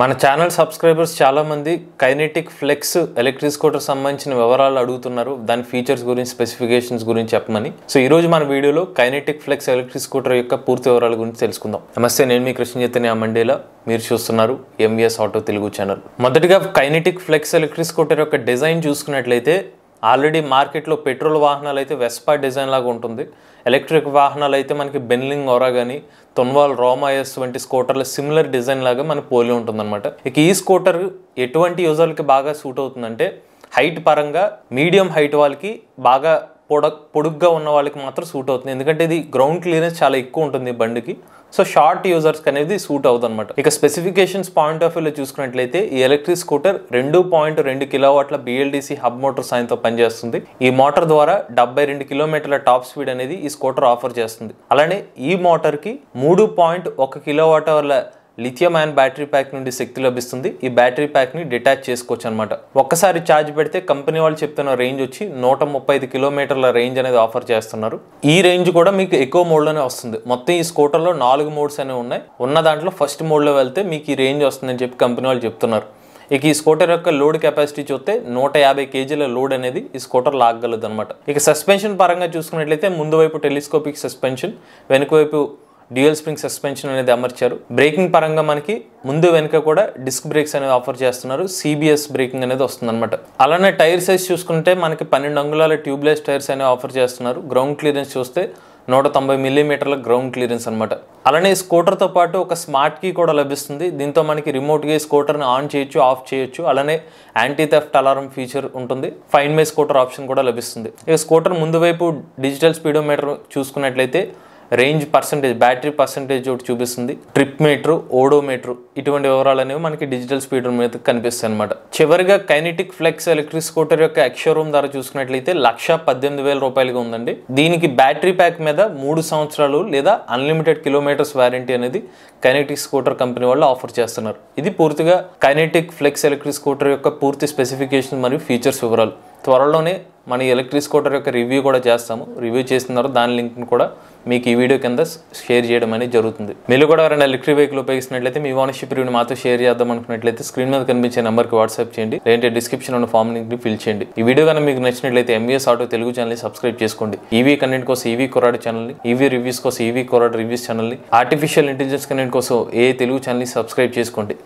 మన channel subscribers చాలామంది Kinetic Flex electric scooter సంబంధించిన వివరాలు అడుగుతున్నారు దాని ఫీచర్స్ గురించి స్పెసిఫికేషన్స్ గురించి చెప్పమని సో ఈరోజు మన వీడియోలో కైనెటిక్ ఫ్లెక్స్ ఎలక్ట్రిక్ స్కూటర్ యొక్క పూర్తి వివరాల గురించి తెలుసుకుందాం నమస్తే నేను మీ కృష్ణ చైతన్య మండేలా మీరు చూస్తున్నారు ఎంవిఎస్ ఆటో తెలుగు ఛానల్ మొదటిగా కైనెటిక్ ఫ్లెక్స్ ఎలక్ట్రిక్ స్కూటర్ యొక్క డిజైన్ చూసుకున్నట్లయితే ఆల్రెడీ మార్కెట్లో పెట్రోల్ వాహనాలు అయితే వెస్పా డిజైన్ లాగా ఉంటుంది ఎలక్ట్రిక్ వాహనాలు అయితే మనకి బెన్లింగ్ ఓరా కానీ తొన్వాల్ రోమాయస్ వంటి స్కూటర్ల సిమిలర్ డిజైన్ లాగా మనకి పోలి ఉంటుందన్నమాట ఇక ఈ స్కూటర్ ఎటువంటి యూజర్లకి బాగా సూట్ అవుతుందంటే హైట్ పరంగా మీడియం హైట్ వాళ్ళకి బాగా పొడ పొడుగ్గా ఉన్న వాళ్ళకి మాత్రం సూట్ అవుతుంది ఎందుకంటే ఇది గ్రౌండ్ క్లియరెన్స్ చాలా ఎక్కువ ఉంటుంది బండికి సో షార్ట్ యూజర్స్కి అనేది సూట్ అవుతుంది అనమాట ఇక స్పెసిఫికేషన్స్ పాయింట్ ఆఫ్ వ్యూలో చూసుకున్నట్లయితే ఈ ఎలక్ట్రిక్ స్కూటర్ రెండు పాయింట్ రెండు కిలోవాట్ల బిఎల్డిసి హబ్ మోటార్ సాయంతో పనిచేస్తుంది ఈ మోటార్ ద్వారా డెబ్బై రెండు కిలోమీటర్ల టాప్ స్పీడ్ అనేది ఈ స్కూటర్ ఆఫర్ చేస్తుంది అలానే ఈ మోటార్కి మూడు పాయింట్ ఒక కిలోవాట్ అవర్ల లిథియం అయాన్ బ్యాటరీ ప్యాక్ నుండి శక్తి లభిస్తుంది ఈ బ్యాటరీ ప్యాక్ని డిటాచ్ చేసుకోవచ్చు అనమాట ఒక్కసారి ఛార్జ్ పెడితే కంపెనీ వాళ్ళు చెప్తున్న రేంజ్ వచ్చి నూట ముప్పై ఐదు కిలోమీటర్ల రేంజ్ అనేది ఆఫర్ చేస్తున్నారు ఈ రేంజ్ కూడా మీకు ఎక్కువ మోడ్లోనే వస్తుంది మొత్తం ఈ స్కూటర్లో నాలుగు మోడ్స్ అనేవి ఉన్నాయి ఉన్న దాంట్లో ఫస్ట్ మోడ్లో వెళ్తే మీకు ఈ రేంజ్ వస్తుందని చెప్పి కంపెనీ వాళ్ళు చెప్తున్నారు ఇక ఈ స్కూటర్ యొక్క లోడ్ కెపాసిటీ చూస్తే నూట యాభై కేజీల లోడ్ అనేది ఈ స్కూటర్ లాగలదు అనమాట ఇక సస్పెన్షన్ పరంగా చూసుకున్నట్లయితే ముందు వైపు టెలిస్కోపిక్ సస్పెన్షన్ వెనుక వైపు డ్యూయల్ స్ప్రింగ్ సస్పెన్షన్ అనేది అమర్చారు బ్రేకింగ్ పరంగా మనకి ముందు వెనుక కూడా డిస్క్ బ్రేక్స్ అనేది ఆఫర్ చేస్తున్నారు సిబిఎస్ బ్రేకింగ్ అనేది వస్తుందన్నమాట అలానే టైర్ సైజ్ చూసుకుంటే మనకి పన్నెండు అంగుళాల ట్యూబ్లెస్ టైర్స్ అనేవి ఆఫర్ చేస్తున్నారు గ్రౌండ్ క్లియరెన్స్ చూస్తే నూట తొంభై మిల్లీమీటర్ల గ్రౌండ్ క్లియరెన్స్ అనమాట అలానే స్కూటర్తో పాటు ఒక స్మార్ట్ కీ కూడా లభిస్తుంది దీంతో మనకి రిమోట్గా స్కూటర్ని ఆన్ చేయొచ్చు ఆఫ్ చేయొచ్చు అలానే యాంటీ థెఫ్ట్ అలారం ఫీచర్ ఉంటుంది ఫైన్ మై స్కూటర్ ఆప్షన్ కూడా లభిస్తుంది ఈ స్కూటర్ ముందు వైపు డిజిటల్ స్పీడోమీటర్ చూసుకున్నట్లయితే రేంజ్ పర్సంటేజ్ బ్యాటరీ పర్సంటేజ్ ఒకటి చూపిస్తుంది ట్రిప్ మీటర్ మీటరు ఇటువంటి వివరాలు అనేవి మనకి డిజిటల్ స్పీడర్ మీద కనిపిస్తాయి అనమాట చివరిగా కైనెటిక్ ఫ్లెక్స్ ఎలక్ట్రిక్ స్కూటర్ యొక్క ఎక్స్షోరూమ్ ధర చూసుకున్నట్లయితే లక్ష పద్దెనిమిది వేల రూపాయలుగా ఉందండి దీనికి బ్యాటరీ ప్యాక్ మీద మూడు సంవత్సరాలు లేదా అన్లిమిటెడ్ కిలోమీటర్స్ వారంటీ అనేది కైనెటిక్ స్కూటర్ కంపెనీ వాళ్ళు ఆఫర్ చేస్తున్నారు ఇది పూర్తిగా కైనెటిక్ ఫ్లెక్స్ ఎలక్ట్రిక్ స్కూటర్ యొక్క పూర్తి స్పెసిఫికేషన్ మరియు ఫీచర్స్ వివరాలు త్వరలోనే మన ఎలక్ట్రిక్ స్కూటర్ యొక్క రివ్యూ కూడా చేస్తాము రివ్యూ చేసిన తర్వాత దాని లింక్ను కూడా మీకు ఈ వీడియో కింద షేర్ చేయడం అనేది జరుగుతుంది మీరు కూడా ఎవరైనా ఎలక్ట్రిక్ వెహికల్ ఉపయోగిస్తున్నట్లయితే మీ ఓనర్షిప్ రివ్యూని మాతో షేర్ చేద్దాం అనుకున్నట్లయితే స్క్రీన్ మీద కనిపించే నెంబర్కి వాట్సాప్ చేయండి లేదంటే డిస్క్రిప్షన్ ఉన్న ఫామ్ లింక్ ఫిల్ చేయండి ఈ వీడియో కానీ మీకు నచ్చినట్లయితే ఎంబీఎస్ ఆటో తెలుగు ని సబ్స్క్రైబ్ చేసుకోండి ఈవీ e కంటెంట్ కోసం ఈవీ e కొరాడు ని ఈవీ e రివ్యూస్ కోసం ఈవీ కొరాడు రివ్యూస్ ఛానల్ని ఆర్టిఫిషియల్ ఇంటెలిజెన్స్ కంటెంట్ కోసం ఏ తెలుగు ని సబ్స్క్రైబ్ చేసుకోండి